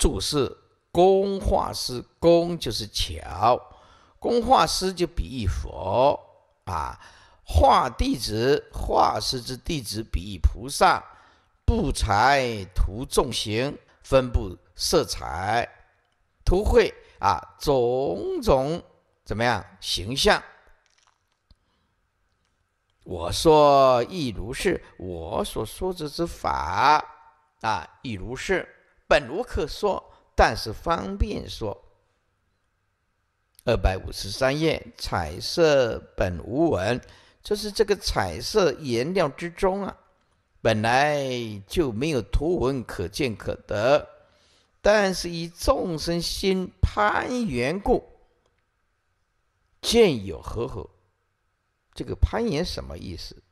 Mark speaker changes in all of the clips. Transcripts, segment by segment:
Speaker 1: 注释：工画师，工就是巧，工画师就比喻佛啊，画弟子，画师之弟子比喻菩萨，布财图众形，分布色彩，图绘啊种种怎么样形象？我说亦如是，我所说之之法啊，亦如是。本无可说，但是方便说。二百五十三页，彩色本无纹，就是这个彩色颜料之中啊，本来就没有图文可见可得，但是以众生心攀缘故，见有合合。这个攀缘什么意思？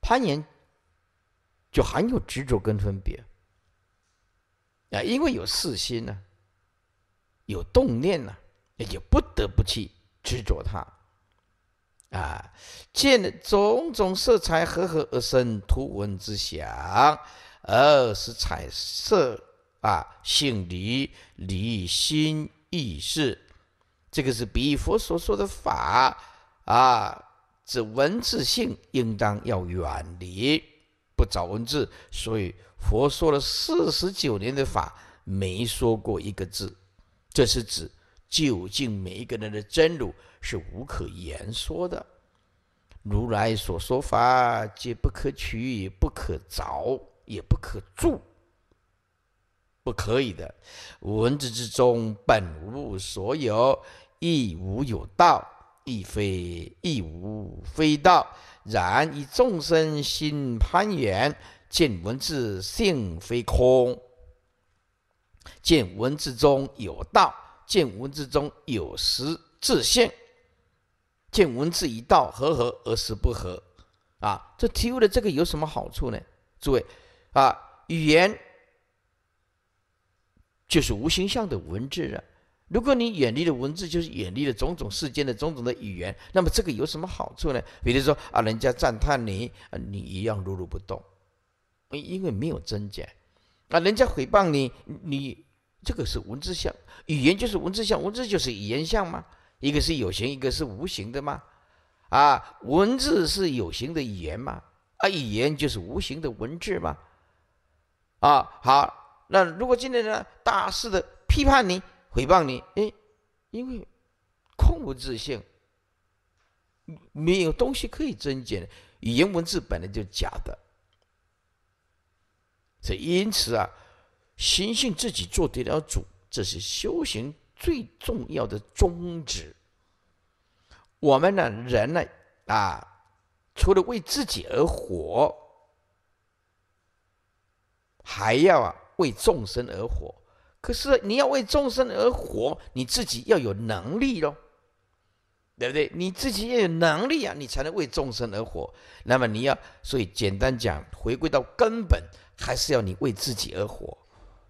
Speaker 1: 攀岩就含有执着跟分别。啊，因为有四心呢，有动念呢，也就不得不去执着它。啊，见种种色彩和合而生图文之想，二是彩色啊，性离离心意识，这个是比佛所说的法啊，这文字性应当要远离，不找文字，所以。佛说了四十九年的法，没说过一个字。这是指究竟每一个人的真如是无可言说的。如来所说法皆不可取，不可着，也不可住，不可以的。文字之中本无所有，亦无有道，亦非亦无非道。然以众生心攀缘。见文字性非空，见文字中有道，见文字中有实自现，见文字一道合合而实不合啊，这提悟的这个有什么好处呢？诸位，啊，语言就是无形象的文字啊。如果你远离的文字就是远离的种种世间的种种的语言，那么这个有什么好处呢？比如说啊，人家赞叹你，啊，你一样如如不动。因为没有真假，那人家诽谤你，你这个是文字像，语言就是文字像，文字就是语言像吗？一个是有形，一个是无形的吗？啊，文字是有形的语言吗？啊，语言就是无形的文字吗？啊，好，那如果今天呢，大肆的批判你，诽谤你，哎，因为控制性，没有东西可以增减，语言文字本来就假的。因此啊，心性自己做得了主，这是修行最重要的宗旨。我们呢，人呢啊，除了为自己而活，还要啊为众生而活。可是你要为众生而活，你自己要有能力喽。对不对？你自己要有能力啊，你才能为众生而活。那么你要，所以简单讲，回归到根本，还是要你为自己而活。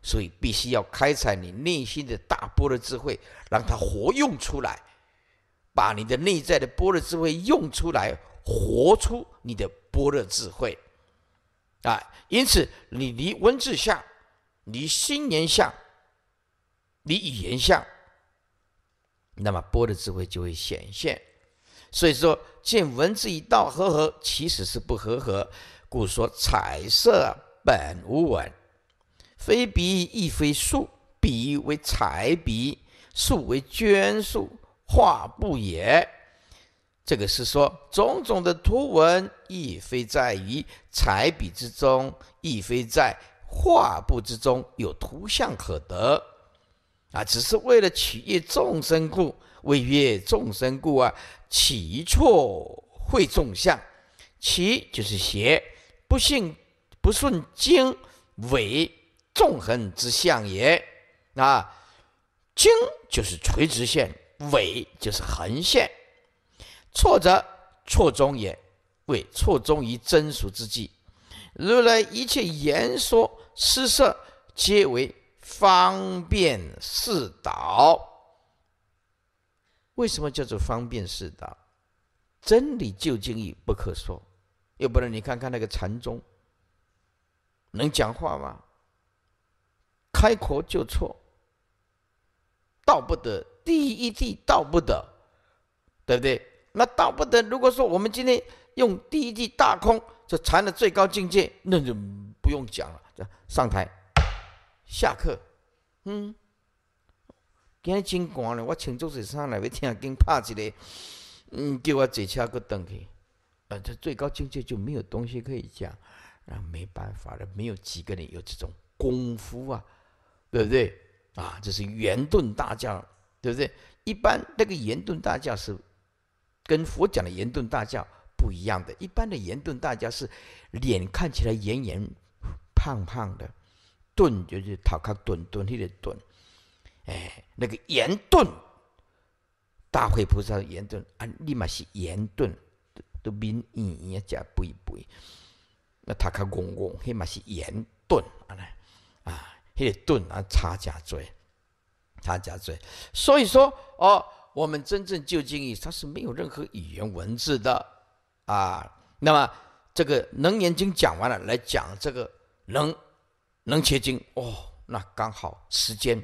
Speaker 1: 所以必须要开采你内心的大波的智慧，让它活用出来，把你的内在的波的智慧用出来，活出你的波的智慧啊！因此，你离文字相，离心念相，离语言相。那么波的智慧就会显现，所以说见文字以道合合，其实是不合合。故说彩色本无文，非笔亦非树，笔为彩笔，树为绢树，画不也。这个是说，种种的图文亦非在于彩笔之中，亦非在画布之中有图像可得。啊，只是为了取悦众生故，为悦众生故啊，起错会众相，起就是邪，不信不顺经，违纵横之相也。啊，经就是垂直线，纬就是横线，错则错中也，为错中于真俗之际，如来一切言说，施设，皆为。方便是导。为什么叫做方便是导？真理究竟已不可说，要不然你看看那个禅宗，能讲话吗？开口就错，道不得，第一句道不得，对不对？那道不得，如果说我们今天用第一句大空，这禅的最高境界，那就不用讲了，上台。下课，嗯，今日真寒了，我请坐坐山来要听跟拍一个，嗯，叫我坐车去洞。记。呃，这最高境界就没有东西可以讲，那没办法了，没有几个人有这种功夫啊，对不对？啊，这是圆顿大教，对不对？一般那个圆顿大教是跟佛讲的圆顿大教不一样的，一般的圆顿大教是脸看起来圆圆胖胖的。钝就是头壳钝，钝起来钝，哎，那个言钝，大慧菩萨言钝啊，立马是圆钝，都都面圆圆一只肥肥，那头壳圆圆，起码是圆钝啊，啊，那个钝啊，差加罪，差加罪。所以说哦，我们真正究竟义，它是没有任何语言文字的啊。那么这个《楞严经》讲完了，来讲这个能能切经哦，那刚好时间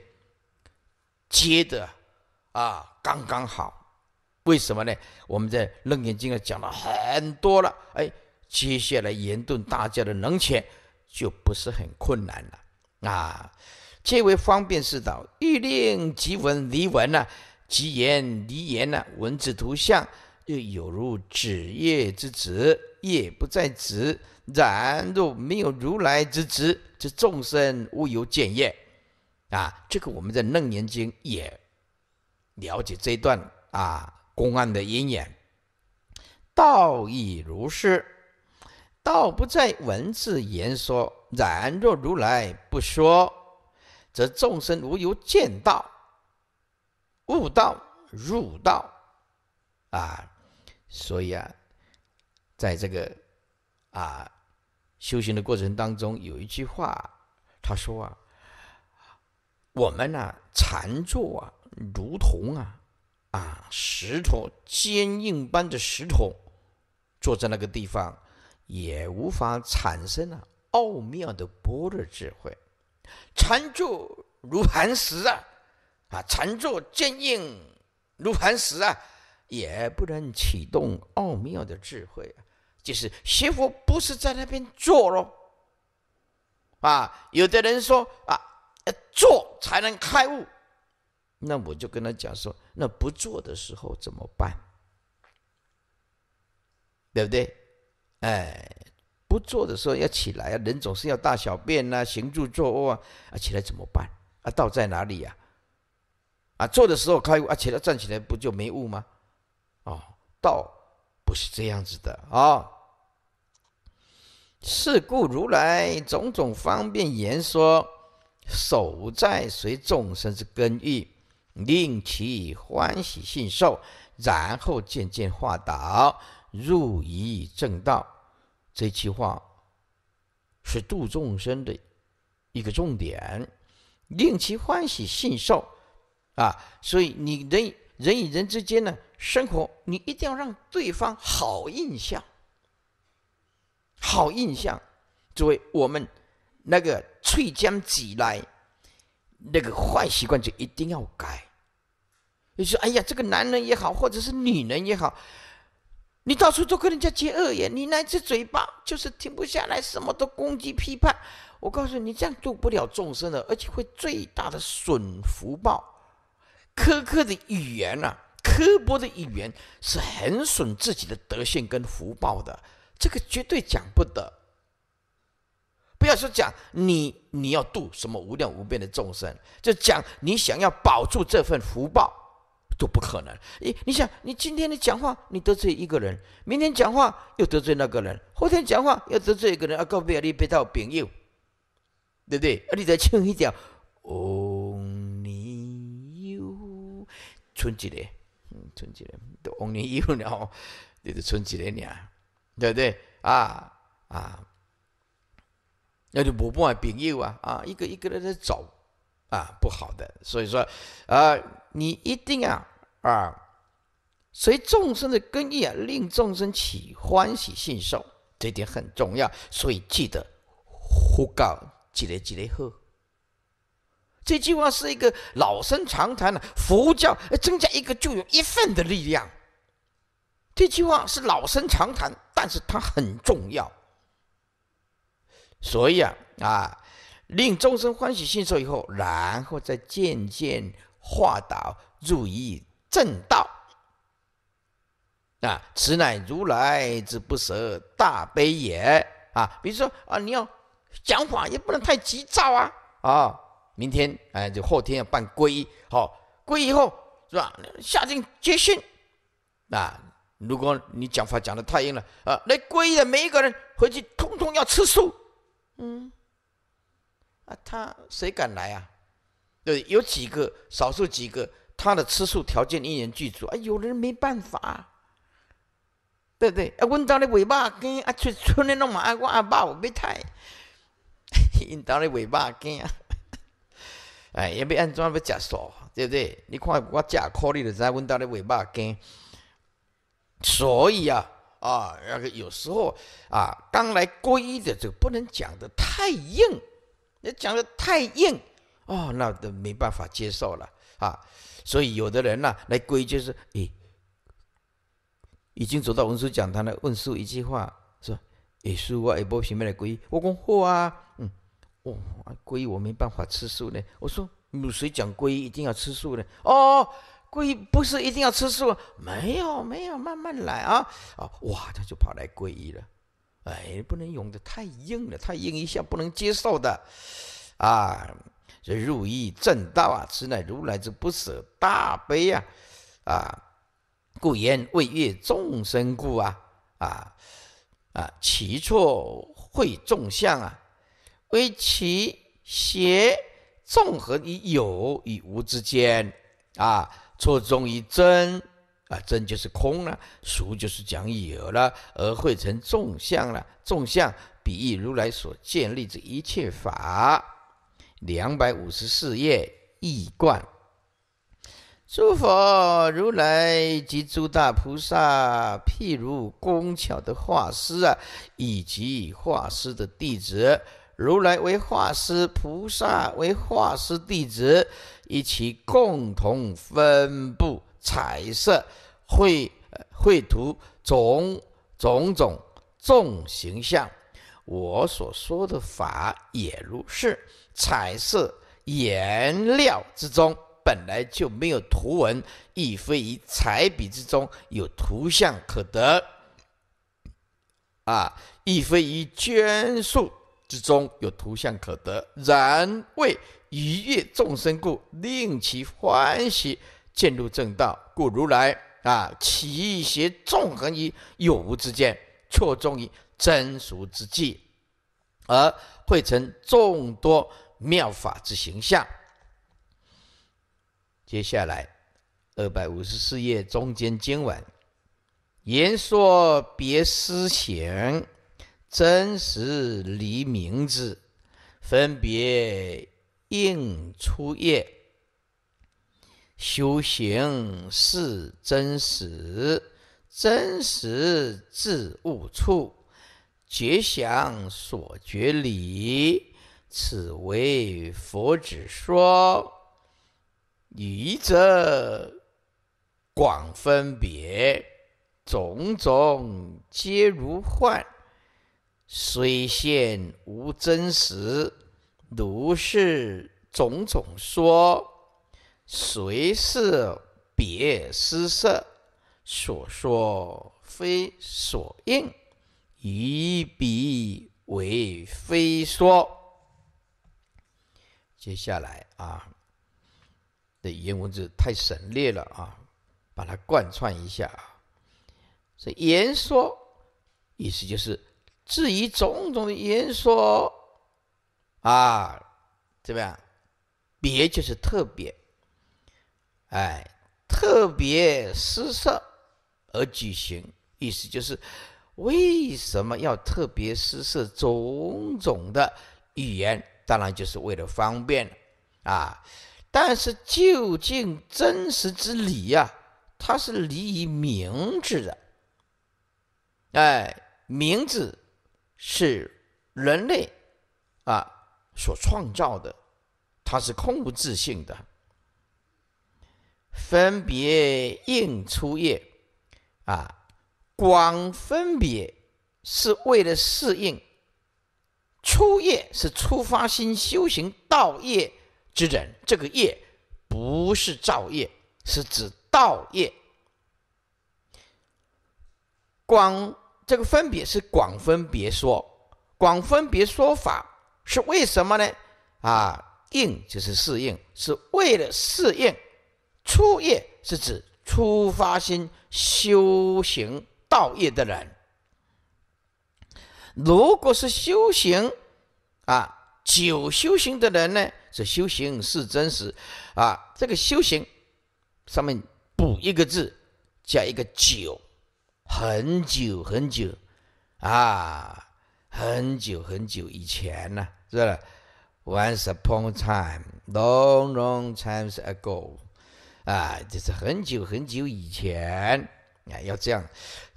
Speaker 1: 接的啊，刚刚好。为什么呢？我们在楞严经啊讲了很多了，哎，接下来言顿大家的能切就不是很困难了啊。皆为方便是道，欲令即文离文呢，即言离言呢，文字图像又有如纸叶之纸，叶不在纸。然若没有如来之知，则众生无由见业。啊，这个我们在《楞严经》也了解这段啊公案的因缘。道亦如是，道不在文字言说。然若如来不说，则众生无由见道、悟道、入道。啊，所以啊，在这个啊。修行的过程当中，有一句话，他说啊，我们呢禅坐啊，如同啊啊石头坚硬般的石头，坐在那个地方，也无法产生啊奥妙的般若智慧。禅坐如磐石啊，啊禅坐坚硬如磐石啊，也不能启动奥妙的智慧啊。就是学佛不是在那边坐喽，啊，有的人说啊，坐才能开悟，那我就跟他讲说，那不做的时候怎么办？对不对？哎，不做的时候要起来啊，人总是要大小便呐，行住坐卧啊，啊，起来怎么办？啊，道在哪里呀？啊，坐的时候开悟，啊，起来站起来不就没悟吗？哦，道不是这样子的啊。是故如来种种方便言说，守在随众生之根欲，令其欢喜信受，然后渐渐化导入于正道。这句话是度众生的一个重点，令其欢喜信受啊。所以你人人与人之间呢，生活你一定要让对方好印象。好印象，作为我们那个翠江挤来那个坏习惯，就一定要改。你说，哎呀，这个男人也好，或者是女人也好，你到处都跟人家结恶缘，你那只嘴巴就是停不下来，什么都攻击批判。我告诉你，这样度不了众生的，而且会最大的损福报。苛刻的语言啊，刻薄的语言是很损自己的德性跟福报的。这个绝对讲不得，不要说讲你，你要度什么无量无边的众生，就讲你想要保住这份福报都不可能。你你想，你今天的讲话你得罪一个人，明天讲话又得罪那个人，后天讲话又得罪一个人，啊，告别要你别套朋友，对不对？啊，你再轻一条《红莲幽》，春节嘞，嗯，纯洁嘞，都红莲幽了，你都春节嘞呀。对不对啊啊，那就不办朋友啊啊，一个一个的在走啊，不好的。所以说，啊，你一定要啊，随众生的根意啊，令众生起欢喜信受，这点很重要。所以记得呼告积累积累喝。这句话是一个老生常谈了。佛教增加一个就有一份的力量，这句话是老生常谈。但是它很重要，所以啊啊，令众生欢喜信受以后，然后再渐渐化导入于正道，啊，此乃如来之不舍大悲也啊。比如说啊，你要讲法也不能太急躁啊啊，明天哎就后天要办皈依，好皈依后是吧？下定决心啊。如果你讲话讲的太硬了，啊，那皈依的每一个人回去通通要吃素，嗯，啊，他谁敢来啊？对，有几个少数几个，他的吃素条件一人具足，啊，有人没办法，对不对？啊，闻到你尾巴根，啊，村村的弄嘛，我阿爸我没太，闻到你尾巴根，哎，要要安怎不假素，对不对？你看我假口你就知，闻到你尾巴根。所以啊啊，那个有时候啊，刚来皈依的就不能讲的太硬，你讲的太硬哦，那都没办法接受了啊。所以有的人呐来皈依就是，诶，已经走到文殊讲堂了，问叔一句话，说，诶，叔啊，诶，不平面的皈依，我讲嚯啊，嗯，哦，皈依我没办法吃素呢，我说有谁讲皈依一定要吃素呢？哦。皈依不是一定要吃素，没有没有，慢慢来啊啊！哇，他就跑来皈依了，哎，不能用的太硬了，太硬一下不能接受的，啊！这入意正道啊，此乃如来之不舍大悲呀，啊！故言为悦众生故啊啊啊，其错会众相啊，为其邪纵横于有与无之间啊。错综于真啊，真就是空了；俗就是讲有了，而汇成众相了。众相比喻如来所建立的一切法。两百五十四页，易观。诸佛如来及诸大菩萨，譬如工巧的画师啊，以及画师的弟子。如来为画师，菩萨为画师弟子，一起共同分布彩色，绘绘图种种种种形象。我所说的法也如是。彩色颜料之中本来就没有图文，亦非以彩笔之中有图像可得。啊，亦非于捐素。之中有图像可得，然为愉悦众生故，令其欢喜渐入正道。故如来啊，其邪纵横于有无之间，错综于真俗之际，而汇成众多妙法之形象。接下来二百五十四页中间经文，言说别思行。真实离名字，分别应出业。修行是真实，真实自悟处，觉想所觉理，此为佛子说。愚者广分别，种种皆如幻。虽现无真实，如是种种说，随是别施色，所说非所应，于彼为非说。接下来啊，的语言文字太省略了啊，把它贯穿一下啊。这言说意思就是。至于种种的言说，啊，怎么样？别就是特别，哎，特别施舍而举行，意思就是为什么要特别施舍种种的语言？当然就是为了方便，啊，但是究竟真实之理呀，它是离名字的，哎，名字。是人类啊所创造的，它是空无自性的。分别应初业啊，光分别是为了适应初业，是初发心修行道业之人。这个业不是造业，是指道业。光这个分别是广分别说，广分别说法是为什么呢？啊，应就是适应，是为了适应。初业是指初发心修行道业的人。如果是修行啊，久修行的人呢，是修行是真实啊。这个修行上面补一个字，加一个久。很久很久，啊，很久很久以前呢，是吧？Once upon a time, long long times ago，啊，就是很久很久以前啊，要这样，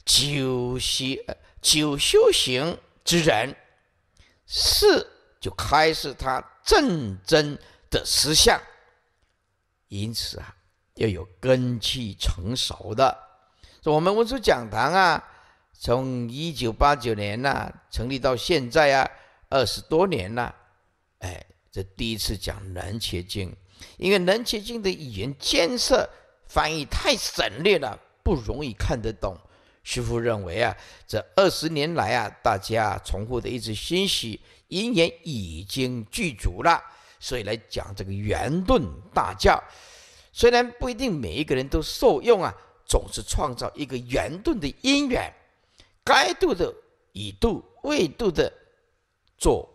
Speaker 1: 九修九修行之人，是就开始他正真的实相，因此啊，要有根气成熟的。我们文殊讲堂啊，从一九八九年呐成立到现在啊，二十多年了，哎，这第一次讲《南切经》，因为《南切经》的语言艰涩，翻译太省略了，不容易看得懂。师父认为啊，这二十年来啊，大家重复的一直欣喜，因缘已经具足了，所以来讲这个圆顿大教，虽然不一定每一个人都受用啊。总是创造一个圆盾的因缘，该度的以度未度的，做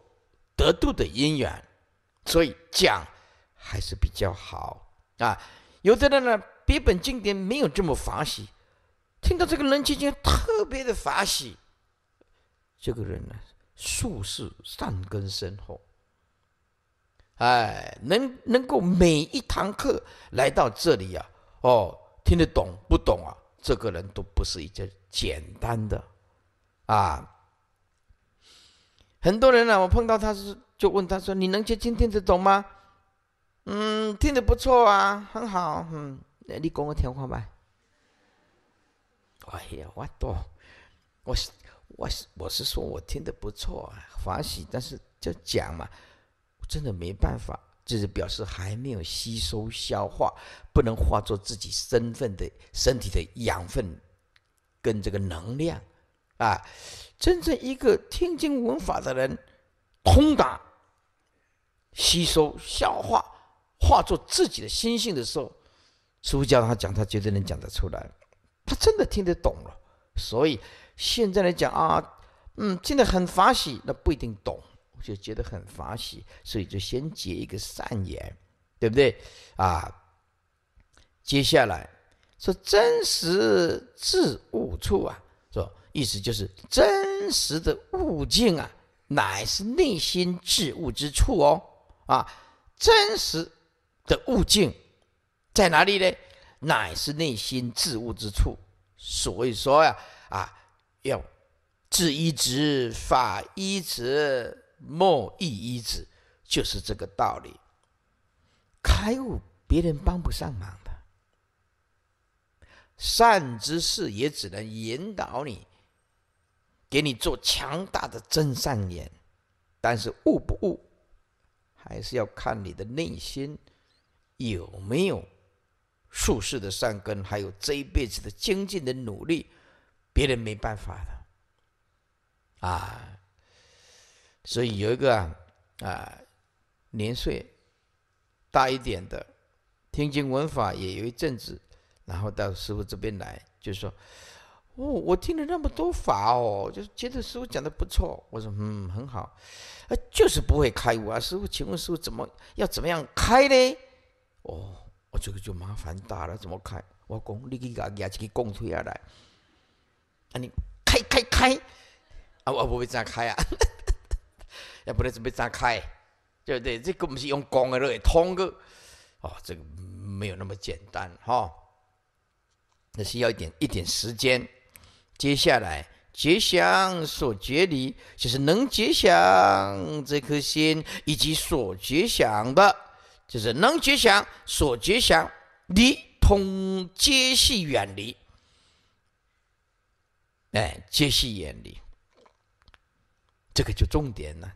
Speaker 1: 得度的因缘，所以讲还是比较好啊。有的人呢，别本经典没有这么法喜，听到这个人今天特别的法喜，这个人呢，术士善根深厚，哎，能能够每一堂课来到这里呀，哦。听得懂不懂啊？这个人都不是一件简单的啊。很多人呢，我碰到他是就问他说：“你能接听听得懂吗？”嗯，听得不错啊，很好。嗯，你讲个电话吧。哎呀，我多，我我我是说我听得不错，啊，欢喜，但是就讲嘛，真的没办法。就是表示还没有吸收消化，不能化作自己身份的身体的养分，跟这个能量，啊，真正一个听经闻法的人，通达吸收消化，化作自己的心性的时候，师傅教他讲，他绝对能讲得出来，他真的听得懂了。所以现在来讲啊，嗯，听得很法喜，那不一定懂。就觉得很法喜，所以就先结一个善缘，对不对啊？接下来说真实自悟处啊，是吧？意思就是真实的悟境啊，乃是内心自悟之处哦。啊，真实的悟境在哪里呢？乃是内心自悟之处。所以说呀，啊，要自一直法一直莫易一字，就是这个道理。开悟别人帮不上忙的，善知识也只能引导你，给你做强大的真善言。但是悟不悟，还是要看你的内心有没有术士的善根，还有这一辈子的精进的努力，别人没办法的。啊。所以有一个啊啊年岁大一点的，听经闻法也有一阵子，然后到师傅这边来，就说：“哦，我听了那么多法哦，就是觉得师傅讲的不错。”我说：“嗯，很好，啊，就是不会开悟啊。”师傅，请问师傅怎么要怎么样开呢？哦，我这个就麻烦大了，怎么开？我讲你去搞，搞给个功下来，啊你开开开，啊我不会这样开啊。要不然怎么炸开？对不对？这个不是用光的，热给通个。哦，这个没有那么简单哈。那是要一点一点时间。接下来，觉想所觉离，就是能觉想这颗心，以及所觉想的，就是能觉想所觉想离通皆系远离。哎，皆系远离，这个就重点了。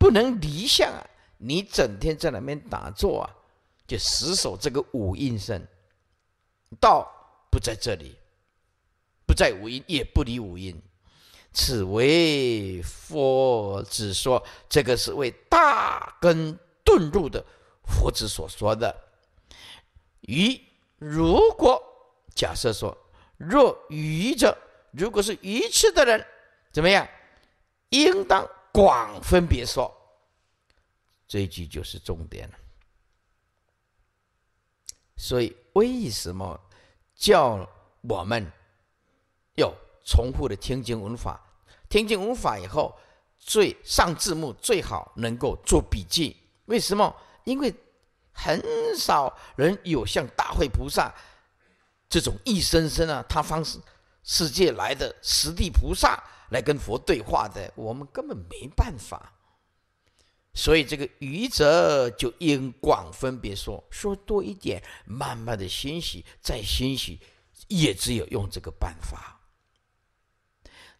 Speaker 1: 不能离相啊！你整天在那边打坐啊，就死守这个五阴身，道不在这里，不在五阴，也不离五阴。此为佛子说，这个是为大根顿入的佛子所说的。愚，如果假设说，若愚者，如果是愚痴的人，怎么样？应当。广分别说，这一句就是重点了。所以为什么叫我们要重复的听经文法？听经文法以后，最上字幕最好能够做笔记。为什么？因为很少人有像大慧菩萨这种一生生啊他方世世界来的十地菩萨。来跟佛对话的，我们根本没办法，所以这个愚者就应广分别说，说多一点，慢慢的欣喜，再欣喜，也只有用这个办法。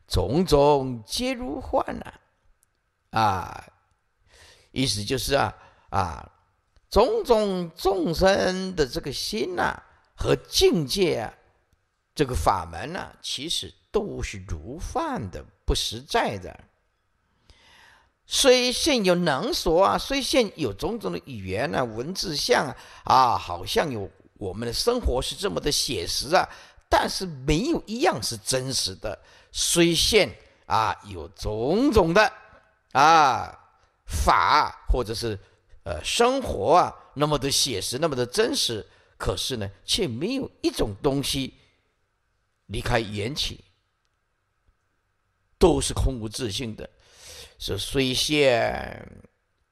Speaker 1: 种种皆如幻呐，啊，意思就是啊啊，种种众生的这个心呐和境界啊，这个法门啊，其实。都是如幻的，不实在的。虽现有能说啊，虽现有种种的语言啊、文字像啊，啊，好像有我们的生活是这么的写实啊，但是没有一样是真实的。虽现啊有种种的啊法，或者是呃生活啊那么的写实，那么的真实，可是呢，却没有一种东西离开缘起。都是空无自性的，是虽现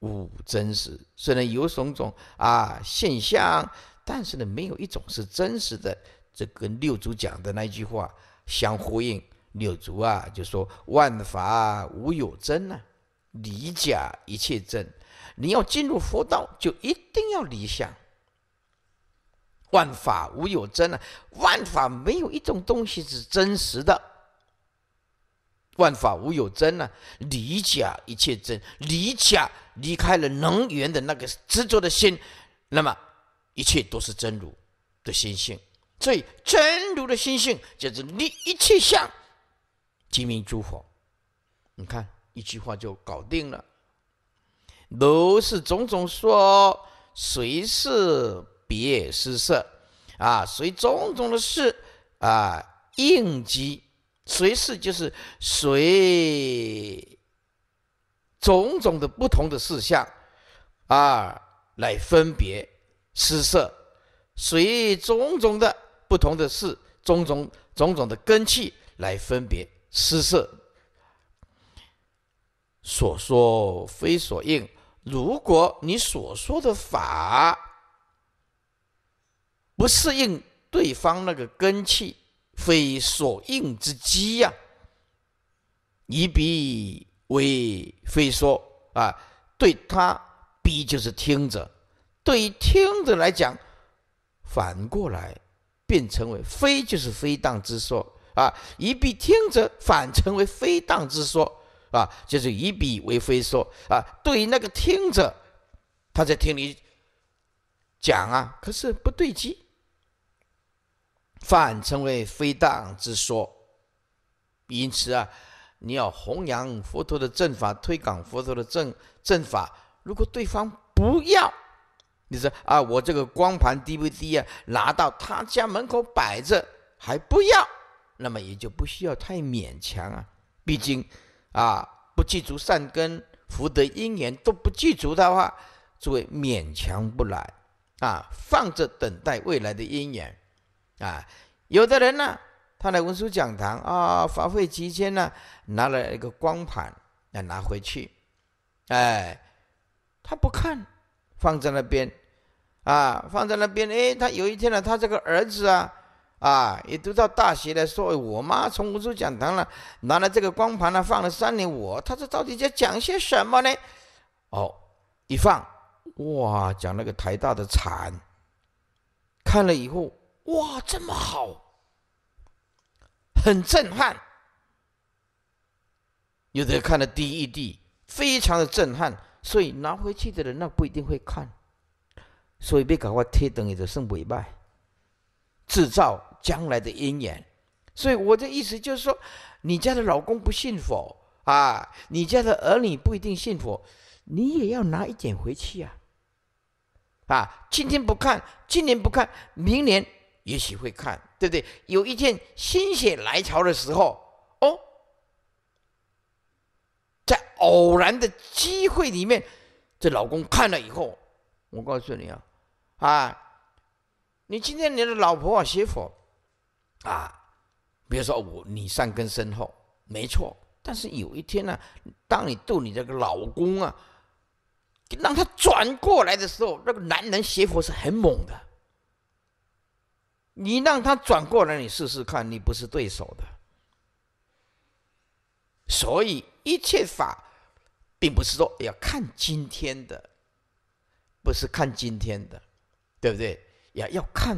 Speaker 1: 无真实。虽然有种种啊现象，但是呢，没有一种是真实的。这跟六祖讲的那句话相呼应，六祖啊就说：“万法无有真啊，离假一切真。”你要进入佛道，就一定要离相。万法无有真啊，万法没有一种东西是真实的。万法无有真啊，离假一切真，离假离开了能源的那个执着的心，那么一切都是真如的心性。所以真如的心性就是离一切相，即名诸佛。你看一句话就搞定了。如是种种说，随是别是色，啊，随种种的事啊应急。随事就是随种种的不同的事项啊，来分别施设；随种种的不同的事，种种种种的根气来分别施设。所说非所应，如果你所说的法不适应对方那个根气。非所应之机呀，以彼为非说啊，对他彼就是听者，对于听者来讲，反过来便成为非就是非当之说啊，以彼听者反成为非当之说啊，就是以彼为非说啊，对于那个听者，他在听你讲啊，可是不对机。反成为非当之说，因此啊，你要弘扬佛陀的正法，推广佛陀的正正法。如果对方不要，你说啊，我这个光盘 DVD 啊，拿到他家门口摆着还不要，那么也就不需要太勉强啊。毕竟，啊，不记足善根、福德、因缘都不记足的话，诸位勉强不来啊，放着等待未来的因缘。啊，有的人呢，他来文殊讲堂啊，法会期间呢，拿了一个光盘来拿回去，哎，他不看，放在那边，啊，放在那边，哎，他有一天呢，他这个儿子啊，啊，也读到大学来说，我妈从文殊讲堂了拿了这个光盘呢，放了三年，我，他说到底在讲些什么呢？哦，一放，哇，讲那个台大的惨，看了以后。哇，这么好，很震撼！有的看了第一 D，非常的震撼，所以拿回去的人那不一定会看，所以被搞发贴等也都是伪拜，制造将来的因缘。所以我的意思就是说，你家的老公不信佛啊，你家的儿女不一定信佛，你也要拿一点回去啊。啊，今天不看，今年不看，明年。也许会看，对不对？有一天心血来潮的时候哦，在偶然的机会里面，这老公看了以后，我告诉你啊，啊，你今天你的老婆啊邪佛，啊，比如说我你善根深厚没错，但是有一天呢，当你逗你这个老公啊，让他转过来的时候，那个男人邪佛是很猛的。你让他转过来，你试试看，你不是对手的。所以一切法，并不是说要看今天的，不是看今天的，对不对？也要看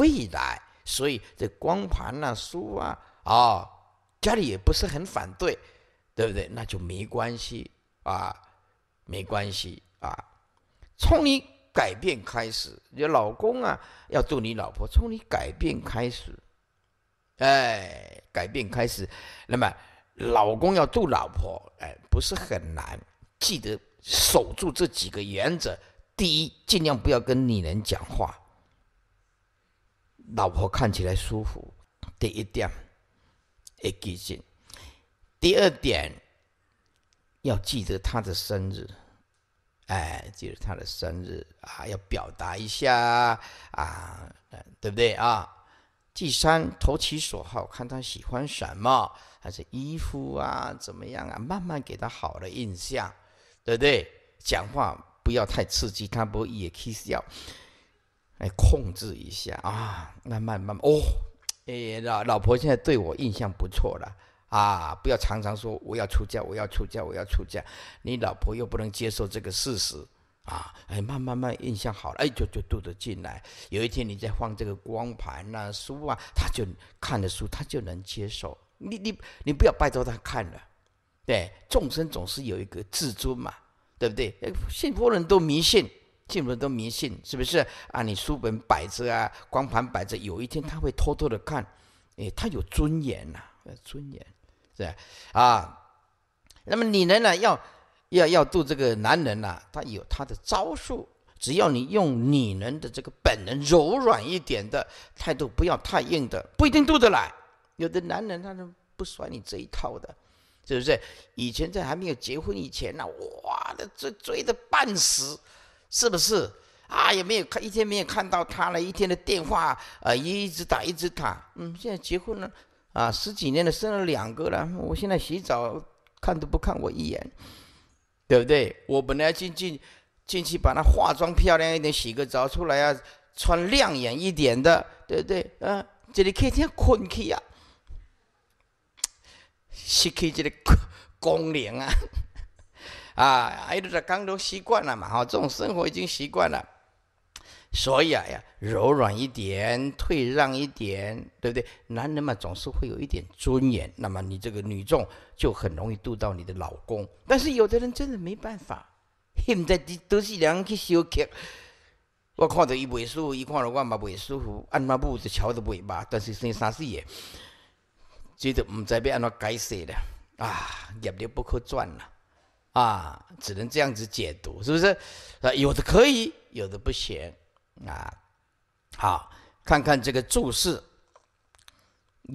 Speaker 1: 未来。所以这光盘呐、书啊，啊，家里也不是很反对，对不对？那就没关系啊，没关系啊。从你。改变开始，你老公啊要做你老婆，从你改变开始。哎，改变开始，那么老公要做老婆，哎，不是很难。记得守住这几个原则：第一，尽量不要跟女人讲话；老婆看起来舒服，第一点，要记性；第二点，要记得她的生日。哎，就是他的生日啊，要表达一下啊，对不对啊？第三，投其所好，看他喜欢什么，还是衣服啊，怎么样啊？慢慢给他好的印象，对不对？讲话不要太刺激，他不也 kiss 笑，哎，控制一下啊，慢慢慢哦，哎，老老婆现在对我印象不错了。啊，不要常常说我要出家，我要出家，我要出家，你老婆又不能接受这个事实，啊，哎，慢慢慢印象好了，哎，就就渡得进来。有一天你在放这个光盘呐、书啊，他就看的书，他就能接受。你你你不要拜托他看了，对，众生总是有一个自尊嘛，对不对？信佛人都迷信，信佛人都迷信，是不是？啊，你书本摆着啊，光盘摆着，有一天他会偷偷的看，哎，他有尊严呐，尊严。对，啊，那么女人呢，要要要渡这个男人呢，他有他的招数，只要你用女人的这个本能柔软一点的态度，不要太硬的，不一定渡得来。有的男人他不甩你这一套的，是不是？以前在还没有结婚以前呢，哇，追追的半死，是不是？啊，也没有看一天没有看到他了，一天的电话啊，也一直打一直打，嗯，现在结婚了。啊，十几年了，生了两个了，我现在洗澡看都不看我一眼，对不对？我本来进进进去把那化妆漂亮一点，洗个澡出来啊，穿亮眼一点的，对不对？啊，这里可以先困去呀，失去这个功能啊，啊，着的刚都习惯了嘛，哈，这种生活已经习惯了。所以啊呀，柔软一点，退让一点，对不对？男人嘛，总是会有一点尊严。那么你这个女众就很容易渡到你的老公。但是有的人真的没办法，现在都是两个小去我看着伊袂舒服，伊看了我嘛袂舒服，按马步子瞧得袂吧，但是生三四页，这都唔知要安怎解释的啊！业力不可转呐，啊，只能这样子解读，是不是？啊，有的可以，有的不行。啊，好，看看这个注释。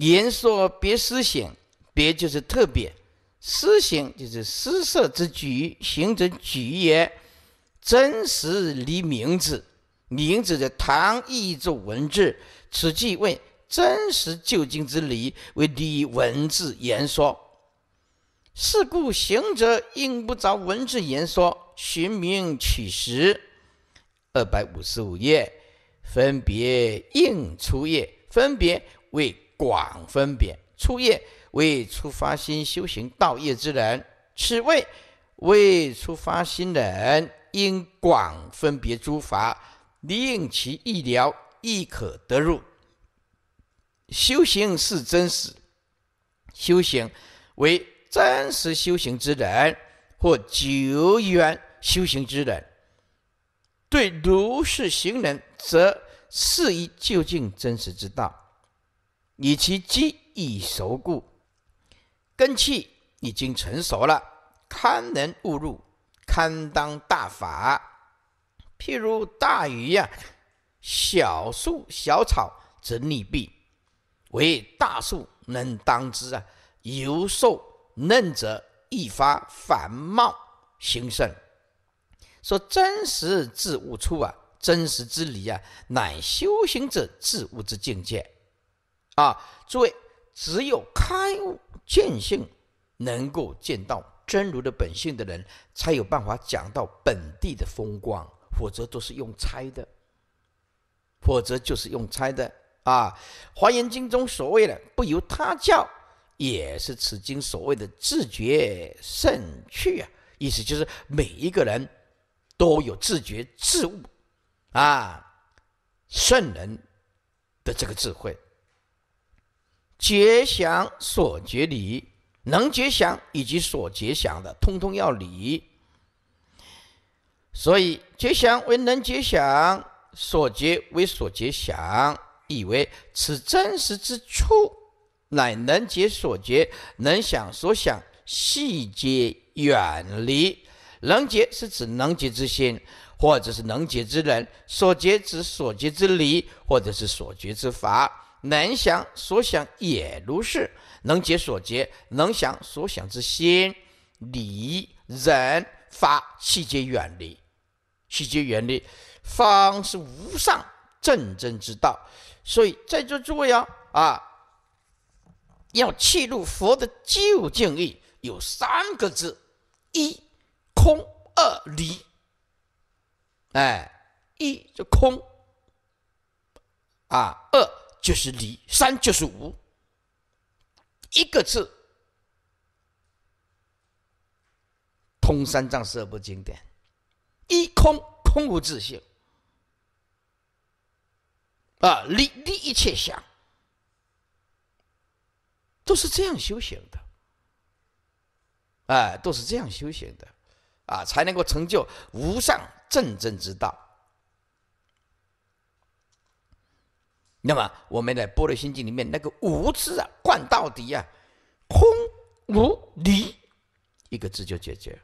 Speaker 1: 言说别思行，别就是特别，思行就是施色之举，行者举也。真实立名字，名字的唐译作文字，此即为真实究竟之理为离文字言说。是故行者应不着文字言说，寻名取实。二百五十五页，分别应出业，分别为广分别出业，为初发心修行道业之人。此谓为初发心人，应广分别诸法，令其意了，亦可得入。修行是真实，修行为真实修行之人，或久远修行之人。对如是行人，则是以究竟真实之道，以其机已熟故，根气已经成熟了，堪能悟入，堪当大法。譬如大鱼啊，小树、小草则逆毙，唯大树能当之啊。由受嫩者易发繁茂兴盛。说真实自悟处啊，真实之理啊，乃修行者自悟之境界啊！诸位，只有开悟见性，能够见到真如的本性的人，才有办法讲到本地的风光，否则都是用猜的，否则就是用猜的啊！华严经中所谓的不由他教，也是此经所谓的自觉胜趣啊，意思就是每一个人。都有自觉自悟，啊，圣人的这个智慧，觉想所觉理，能觉想以及所觉想的，通通要理。所以，觉想为能觉想，所觉为所觉想，以为此真实之处，乃能觉所觉，能想所想，悉皆远离。能结是指能结之心，或者是能结之人；所结指所结之理，或者是所结之法。能想所想也如是，能结所结，能想所想之心、理、人、法，气结远离，气结远离，方是无上正真之道。所以在座诸位啊，啊，要气入佛的究竟义，有三个字：一。空二离，哎，一就空，啊，二就是离，三就是无，一个字通三藏十二部经典，一空空无自性，啊，离离一切相，都是这样修行的，哎，都是这样修行的。啊，才能够成就无上正正之道。那么，我们的《般若心经》里面那个“无”字啊，贯到底啊，空无离，一个字就解决。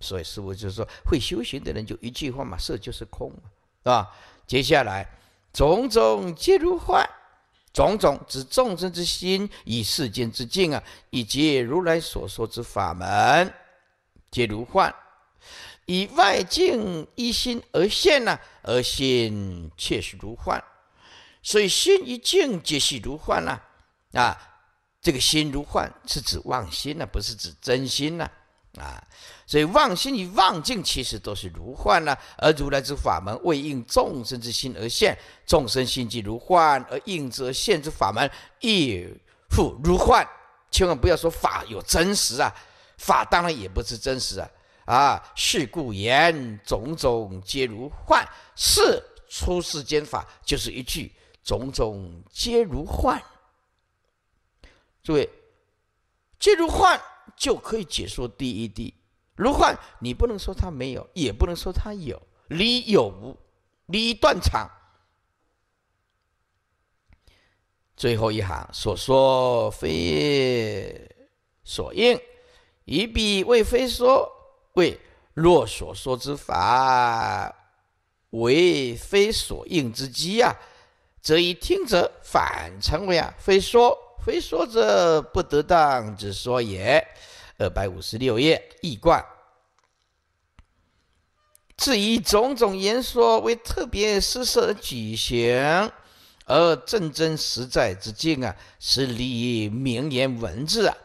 Speaker 1: 所以，师父就说，会修行的人就一句话嘛：色就是空，是吧？接下来，种种皆如幻，种种指众生之心、以世间之境啊，以及如来所说之法门，皆如幻。以外境一心而现呢，而心却是如幻，所以心一境皆是如幻呐。啊，这个心如幻是指妄心呢，不是指真心呐。啊，所以妄心与妄境其实都是如幻呢。而如来之法门为应众生之心而现，众生心即如幻，而应之而现之法门亦复如幻。千万不要说法有真实啊，法当然也不是真实啊。啊！是故言种种皆如幻。是出世间法，就是一句“种种皆如幻”。诸位，皆如幻就可以解说第一谛。如幻，你不能说它没有，也不能说它有。离有无，离断常。最后一行所说非所应，以彼为非说。为若所说之法为非所应之机呀，则以听者反成为啊非说非说者不得当之说也。二百五十六页易观。至于种种言说为特别施舍举行，而正真实在之境啊，是离名言文字啊。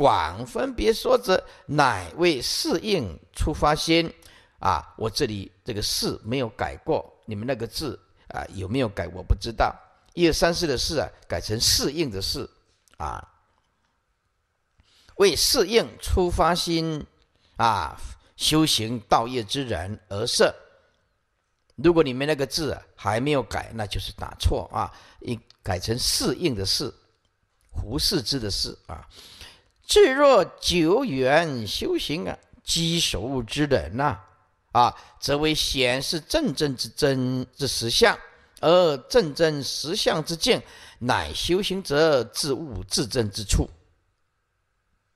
Speaker 1: 广分别说者，乃为适应出发心，啊，我这里这个适没有改过，你们那个字啊有没有改？我不知道，一二三四的适啊，改成适应的适，啊，为适应出发心，啊，修行道业之人而设。如果你们那个字还没有改，那就是打错啊，应改成适应的适，胡适之的适啊。至若久远修行啊，积熟之人呐，啊，则为显示正正之真之实相，而正正实相之境，乃修行者自悟自证之处，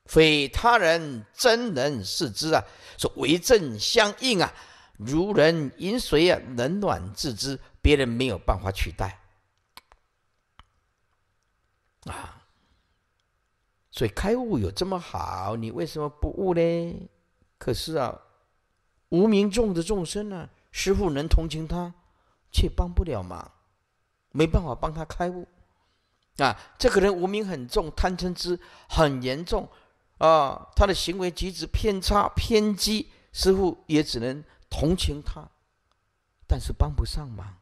Speaker 1: 非他人真能视之啊。说为正相应啊，如人饮水啊，冷暖自知，别人没有办法取代啊。所以开悟有这么好，你为什么不悟呢？可是啊，无名众的众生呢，师父能同情他，却帮不了忙，没办法帮他开悟。啊，这个人无名很重，贪嗔痴很严重，啊，他的行为举止偏差偏激，师父也只能同情他，但是帮不上忙，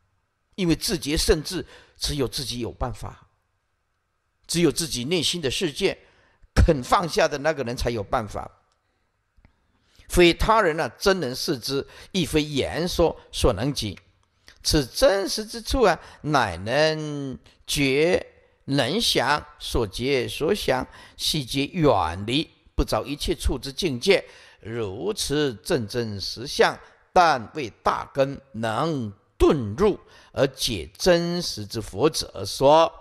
Speaker 1: 因为自决甚至只有自己有办法，只有自己内心的世界。肯放下的那个人才有办法。非他人呢，真能视之，亦非言说所能及。此真实之处啊，乃能觉能想所觉所想，悉皆远离，不着一切处之境界。如此正真实相，但为大根能顿入而解真实之佛者说。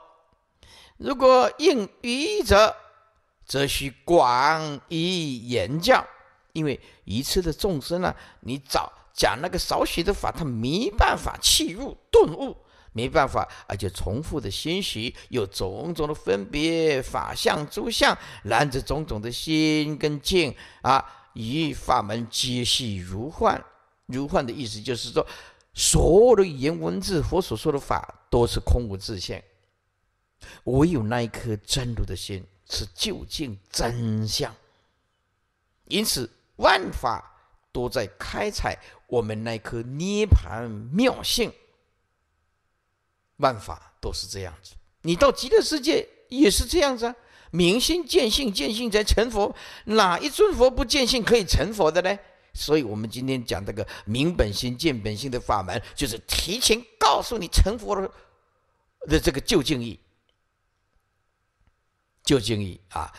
Speaker 1: 如果应于者，则需广义言教，因为一次的众生啊，你找讲那个少许的法，他没办法弃入顿悟，没办法，而且重复的心习，有种种的分别法相诸相，然则种种的心跟境啊，与法门皆系如幻。如幻的意思就是说，所有的语言文字佛所说的法都是空无自性，唯有那一颗真如的心。是究竟真相，因此万法都在开采我们那颗涅盘妙性，万法都是这样子。你到极乐世界也是这样子啊！明心见性，见性才成佛。哪一尊佛不见性可以成佛的呢？所以，我们今天讲这个明本心、见本性的法门，就是提前告诉你成佛的这个究竟义。就经矣啊，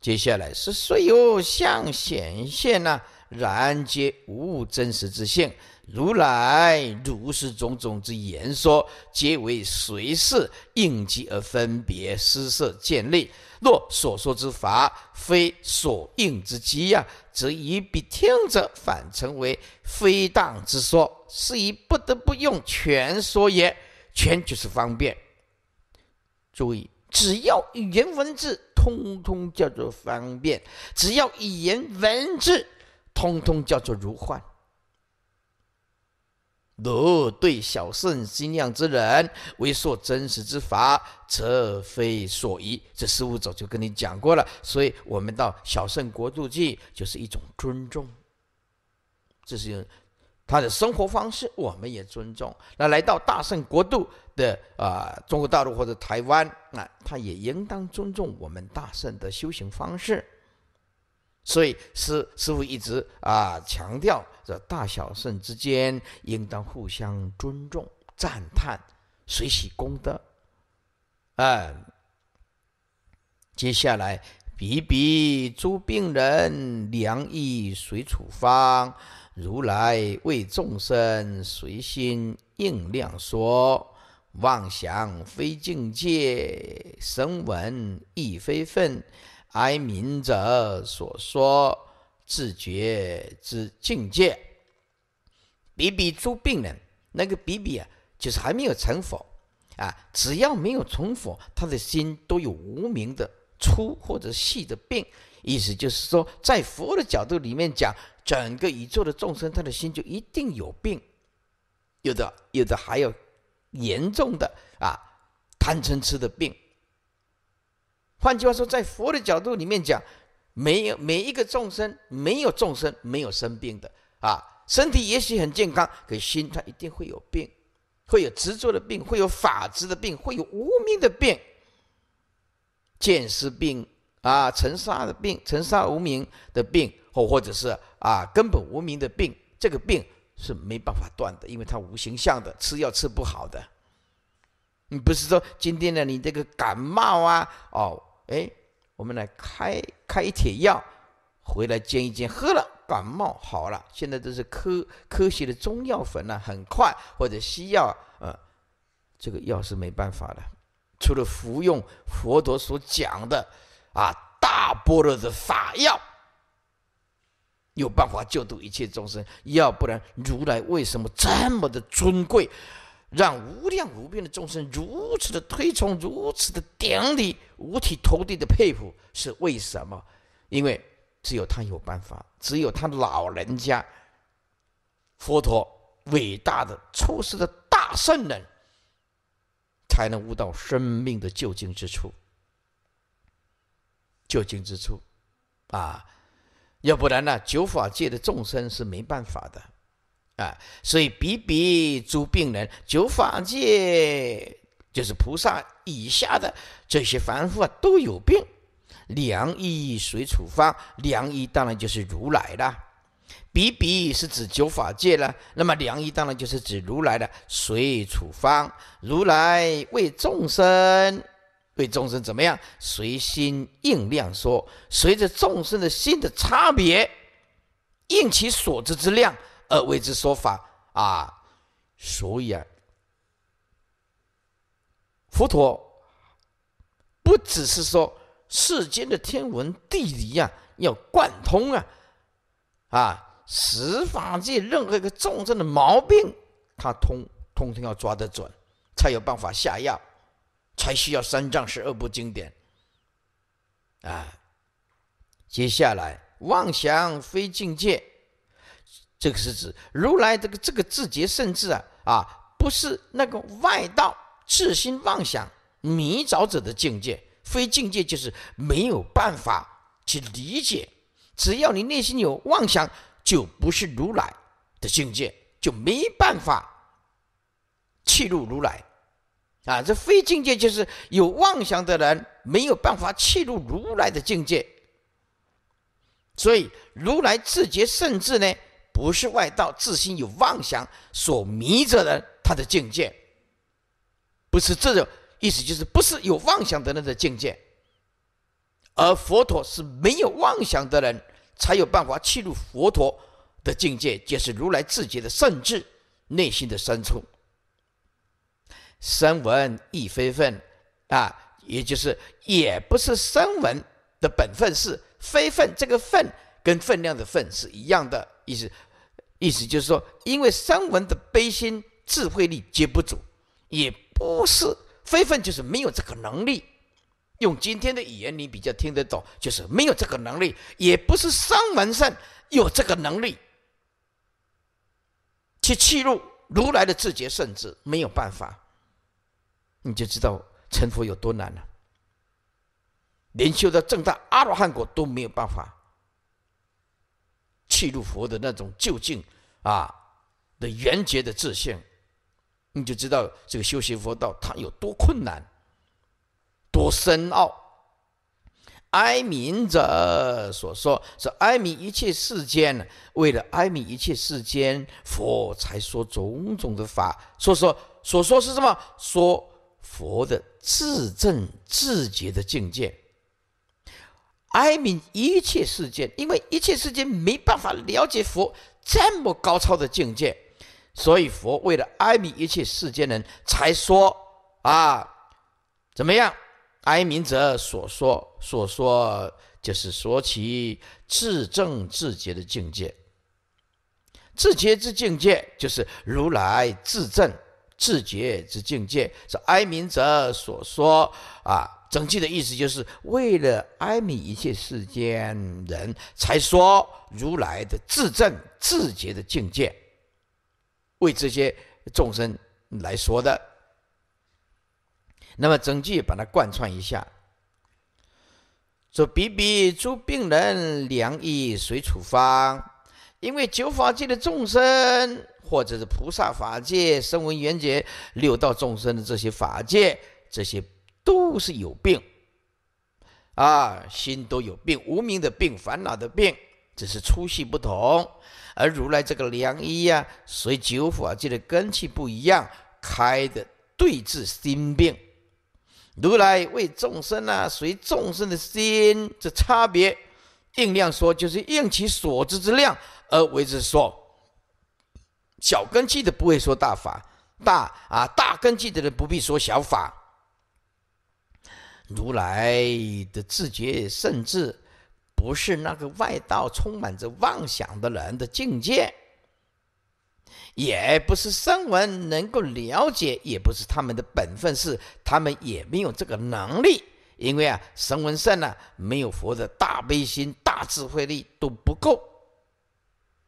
Speaker 1: 接下来是虽有相显现呢，然皆无真实之性。如来如是种种之言说，皆为随事应机而分别施设建立。若所说之法非所应之机呀，则以彼听者反成为非当之说，是以不得不用权说也。权就是方便，注意。只要语言文字，通通叫做方便；只要语言文字，通通叫做如幻。如对小圣心量之人，为说真实之法，则非所宜。这师父早就跟你讲过了，所以我们到小圣国度去，就是一种尊重。这是。他的生活方式，我们也尊重。那来到大圣国度的啊，中国大陆或者台湾啊，他也应当尊重我们大圣的修行方式。所以，师师傅一直啊强调，这大小圣之间应当互相尊重、赞叹、随喜功德。嗯，接下来比比诸病人，良医随处方。如来为众生随心应量说，妄想非境界，声闻亦非分，哀民者所说自觉之境界。比比诸病人，那个比比啊，就是还没有成佛啊，只要没有成佛，他的心都有无名的粗或者细的病。意思就是说，在佛的角度里面讲，整个宇宙的众生，他的心就一定有病，有的有的还有严重的啊，贪嗔痴的病。换句话说，在佛的角度里面讲，没有每一个众生，没有众生没有生病的啊，身体也许很健康，可心他一定会有病，会有执着的病，会有法执的病，会有无名的病，见识病。啊，尘沙的病，尘沙无名的病，或或者是啊，根本无名的病，这个病是没办法断的，因为它无形象的，吃药吃不好的。你不是说今天呢，你这个感冒啊，哦，哎，我们来开开一帖药，回来煎一煎，喝了感冒好了。现在都是科科学的中药粉呢，很快或者西药，呃，这个药是没办法的，除了服用佛陀所讲的。啊，大波若的法药有办法救度一切众生，要不然如来为什么这么的尊贵，让无量无边的众生如此的推崇，如此的顶礼，五体投地的佩服？是为什么？因为只有他有办法，只有他老人家佛陀伟大的出世的大圣人，才能悟到生命的究竟之处。救经之处，啊，要不然呢？九法界的众生是没办法的，啊，所以比比诸病人，九法界就是菩萨以下的这些凡夫啊，都有病。良医随处方？良医当然就是如来啦。比比是指九法界了，那么良医当然就是指如来的随处方？如来为众生。为众生怎么样随心应量说，随着众生的心的差别，应其所知之量而为之说法啊。所以啊，佛陀不只是说世间的天文地理啊要贯通啊，啊十法界任何一个众生的毛病，他通通通要抓得准，才有办法下药。才需要三藏十二部经典，啊，接下来妄想非境界，这个是指如来这个这个字节，甚至啊啊，不是那个外道自心妄想迷着者的境界，非境界就是没有办法去理解，只要你内心有妄想，就不是如来的境界，就没办法气入如来。啊，这非境界就是有妄想的人没有办法进入如来的境界，所以如来自觉甚至呢，不是外道自心有妄想所迷着的，他的境界不是这种意思，就是不是有妄想的人的境界，而佛陀是没有妄想的人，才有办法进入佛陀的境界，就是如来自觉的甚至内心的深处。三闻亦非分，啊，也就是也不是三闻的本分是非分这个分跟分量的分是一样的意思。意思就是说，因为三闻的悲心智慧力皆不足，也不是非分，就是没有这个能力。用今天的语言你比较听得懂，就是没有这个能力，也不是三闻上有这个能力去吸入如来的自觉圣智，没有办法。你就知道成佛有多难了，连修到正大阿罗汉果都没有办法契入佛的那种究竟啊的圆觉的自性，你就知道这个修行佛道它有多困难，多深奥。哀悯者所说是哀悯一切世间，为了哀悯一切世间，佛才说种种的法，所说所说是什么说。佛的自证自觉的境界，哀悯一切世间，因为一切世间没办法了解佛这么高超的境界，所以佛为了哀悯一切世间人，才说啊，怎么样？哀悯者所说所说，就是说其自证自觉的境界，自觉之境界就是如来自证。自觉之境界是哀民者所说啊，整句的意思就是为了哀悯一切世间人才说如来的自证自觉的境界，为这些众生来说的。那么整句把它贯穿一下，说比比诸病人，良医随处方，因为九法界的众生。或者是菩萨法界、声闻缘觉、六道众生的这些法界，这些都是有病，啊，心都有病，无名的病、烦恼的病，只是粗细不同。而如来这个良医呀，随九法界的根器不一样，开的对治心病。如来为众生啊，随众生的心这差别，应量说就是应其所知之量而为之说。小根基的不会说大法，大啊大根基的人不必说小法。如来的自觉，甚至不是那个外道充满着妄想的人的境界，也不是声闻能够了解，也不是他们的本分，是他们也没有这个能力。因为啊，神闻圣呢，没有佛的大悲心、大智慧力都不够。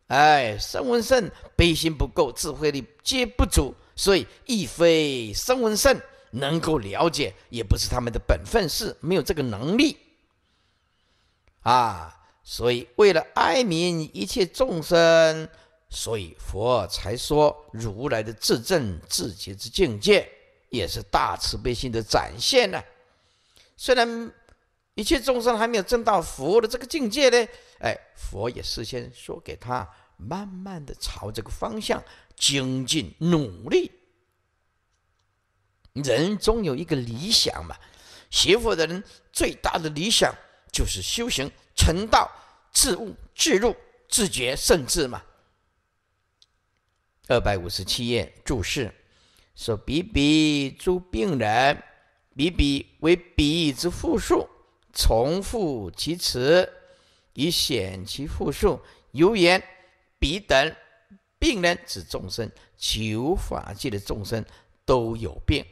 Speaker 1: 哎，声闻圣悲心不够，智慧力皆不足，所以亦非声闻圣能够了解，也不是他们的本分事，没有这个能力啊。所以为了爱民一切众生，所以佛才说如来的自证自觉之境界，也是大慈悲心的展现呢。虽然一切众生还没有证到佛的这个境界呢。哎，佛也事先说给他，慢慢的朝这个方向精进努力。人总有一个理想嘛，学佛的人最大的理想就是修行成道，自悟自入，自觉甚至嘛。二百五十七页注释说：“比比诸病人，比比为比之复数，重复其词。”以显其复数，由言彼等病人指众生，求法界的众生都有病。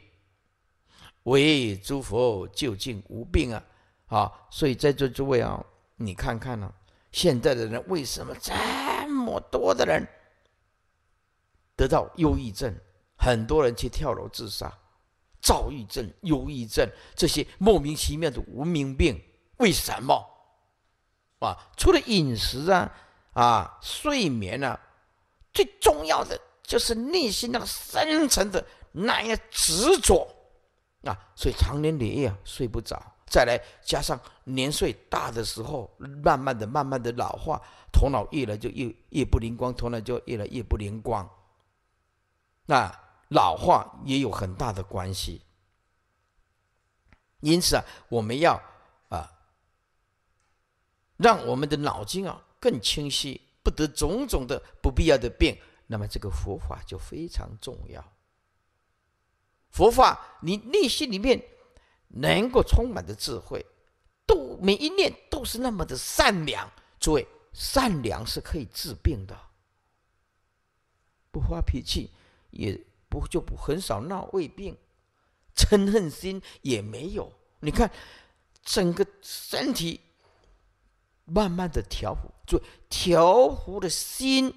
Speaker 1: 为诸佛究竟无病啊！啊，所以在座诸位啊，你看看呢，现在的人为什么这么多的人得到忧郁症？很多人去跳楼自杀，躁郁症、忧郁症这些莫名其妙的无名病，为什么？啊，除了饮食啊，啊，睡眠啊，最重要的就是内心那个深层的那执着啊，所以常年连夜睡不着，再来加上年岁大的时候，慢慢的、慢慢的老化，头脑越来就越越不灵光，头脑就越来越不灵光，那老化也有很大的关系。因此啊，我们要。让我们的脑筋啊更清晰，不得种种的不必要的病，那么这个佛法就非常重要。佛法，你内心里面能够充满的智慧，都每一念都是那么的善良，诸位，善良是可以治病的。不发脾气，也不就不很少闹胃病，嗔恨心也没有。你看，整个身体。慢慢的调伏，就调伏的心，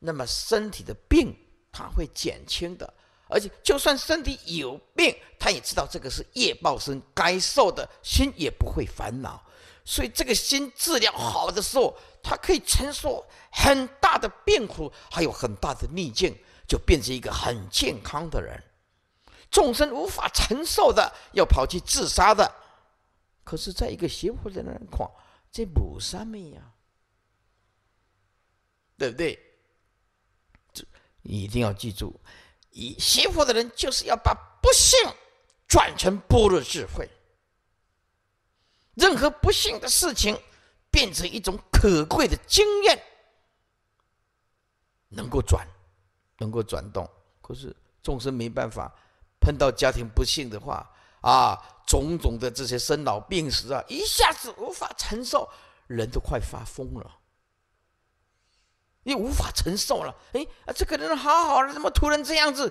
Speaker 1: 那么身体的病它会减轻的，而且就算身体有病，他也知道这个是业报身该受的，心也不会烦恼。所以这个心治疗好的时候，他可以承受很大的病苦，还有很大的逆境，就变成一个很健康的人。众生无法承受的，要跑去自杀的，可是在一个邪乎的人况。在菩萨面呀，对不对？这一定要记住，以邪佛的人就是要把不幸转成般若智慧，任何不幸的事情变成一种可贵的经验，能够转，能够转动。可是众生没办法碰到家庭不幸的话。啊，种种的这些生老病死啊，一下子无法承受，人都快发疯了，你无法承受了。哎，这可能好好的，怎么突然这样子？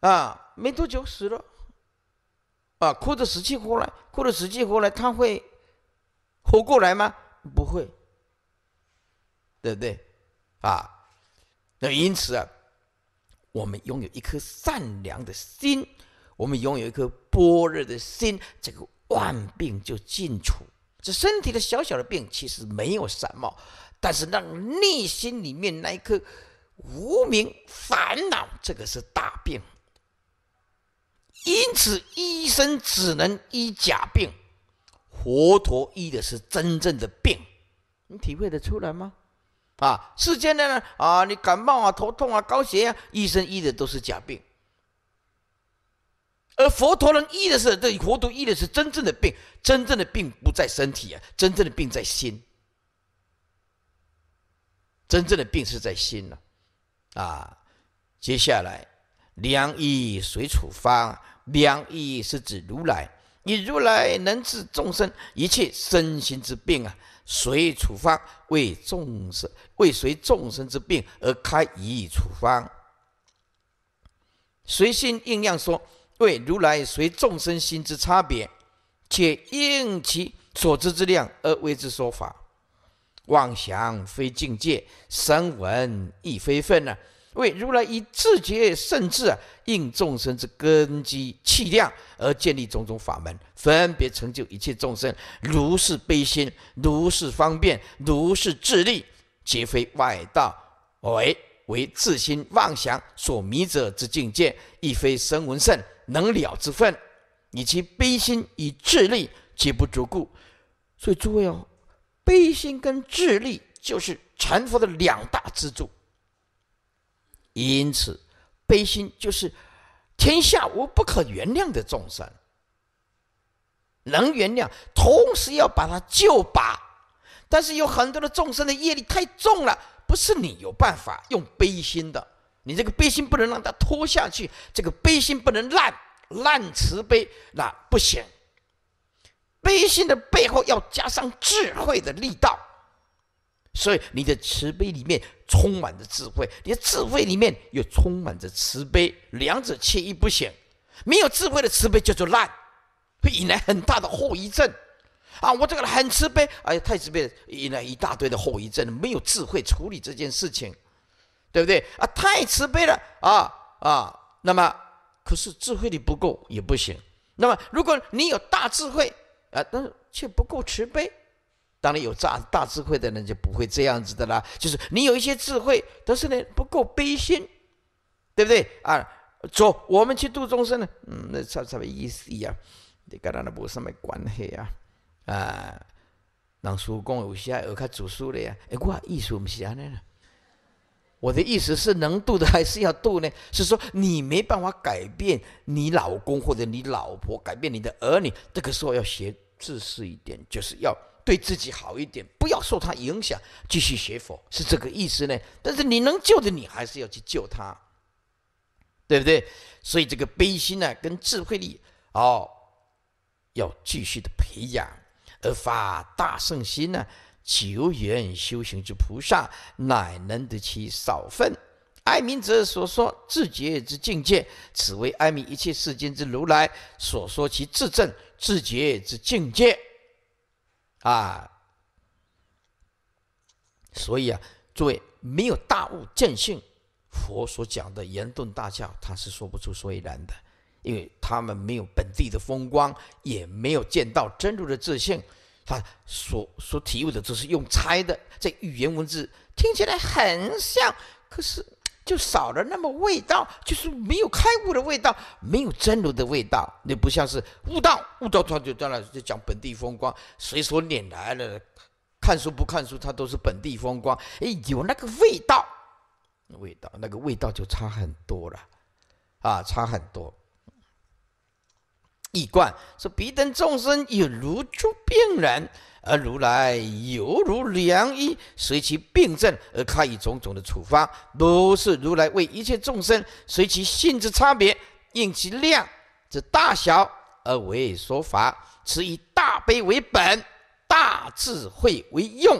Speaker 1: 啊，没多久死了，啊，哭得死去活来，哭得死去活来，他会活过来吗？不会，对不对？啊，那因此啊，我们拥有一颗善良的心。我们拥有一颗般若的心，这个万病就尽除。这身体的小小的病其实没有什么，但是让内心里面那一颗无名烦恼，这个是大病。因此，医生只能医假病，佛陀医的是真正的病。你体会的出来吗？啊，世间的呢，啊，你感冒啊、头痛啊、高血压，医生医的都是假病。而佛陀人医的是，这佛陀医的是真正的病，真正的病不在身体啊，真正的病在心。真正的病是在心呢，啊，接下来良医随处方？良医是指如来，以如来能治众生一切身心之病啊。随处方？为众生，为随众生之病而开医处方。随心应量说。为如来随众生心之差别，且应其所知之量而为之说法，妄想非境界，生闻亦非分呢。为如来以自觉至、啊、应众生之根基气量而建立种种法门，分别成就一切众生。如是悲心，如是方便，如是智力，皆非外道为为自心妄想所迷者之境界，亦非声闻圣。能了之分，以其悲心与智力皆不足故。所以诸位哦，悲心跟智力就是传佛的两大支柱。因此，悲心就是天下无不可原谅的众生，能原谅，同时要把它救拔。但是有很多的众生的业力太重了，不是你有办法用悲心的。你这个悲心不能让它拖下去，这个悲心不能烂烂慈悲，那不行。悲心的背后要加上智慧的力道，所以你的慈悲里面充满着智慧，你的智慧里面又充满着慈悲，两者缺一不行。没有智慧的慈悲叫做烂，会引来很大的后遗症。啊，我这个人很慈悲，哎呀，太慈悲引来一大堆的后遗症，没有智慧处理这件事情。对不对啊？太慈悲了啊啊！那么可是智慧力不够也不行。那么如果你有大智慧啊，但是却不够慈悲，当然有大大智慧的人就不会这样子的啦。就是你有一些智慧，但是呢不够悲心，对不对啊？走，我们去度众生呢？嗯，那差啥意思一样，你跟他那没什么关系啊啊！老叔讲有些要看主书的呀，哎，我意思不是安尼。我的意思是，能度的还是要度呢。是说你没办法改变你老公或者你老婆，改变你的儿女，这个时候要学自私一点，就是要对自己好一点，不要受他影响，继续学佛是这个意思呢。但是你能救的，你还是要去救他，对不对？所以这个悲心呢，跟智慧力哦，要继续的培养，而发大圣心呢。久远修行之菩萨，乃能得其少分。哀民者所说自觉之境界，此为哀民一切世间之如来所说其自证自觉之境界。啊！所以啊，诸位没有大悟见性，佛所讲的言顿大教，他是说不出所以然的，因为他们没有本地的风光，也没有见到真如的自性。他所所体悟的都是用猜的，这语言文字听起来很像，可是就少了那么味道，就是没有开悟的味道，没有真如的味道。那不像是悟道，悟道他就当然就讲本地风光，随手拈来了。看书不看书，他都是本地风光。哎，有那个味道，味道，那个味道就差很多了，啊，差很多。一观说：彼等众生有如诸病人，而如来犹如良医，随其病症而开以种种的处方。如是，如来为一切众生，随其性质差别、应其量之大小而为说法。此以大悲为本，大智慧为用，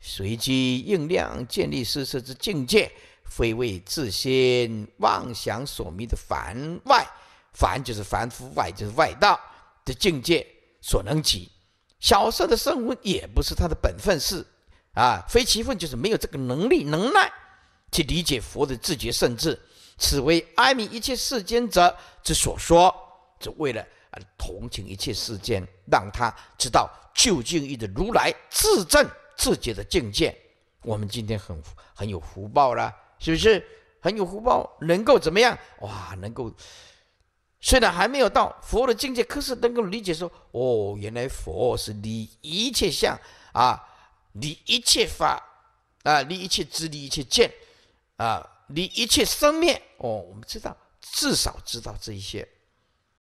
Speaker 1: 随机应量建立世舍之境界，非为自心妄想所迷的凡外。凡就是凡夫外就是外道的境界所能及，小色的圣物也不是他的本分事啊，非其分就是没有这个能力能耐去理解佛的自觉甚至此为哀悯一切世间者之所说，只为了同情一切世间，让他知道究竟意的如来自证自觉的境界。我们今天很很有福报了，是不是很有福报？能够怎么样？哇，能够。虽然还没有到佛的境界，可是能够理解说：哦，原来佛是离一切相啊，离一切法啊，离一切知，离一切见啊，离一切生灭。哦，我们知道，至少知道这一些。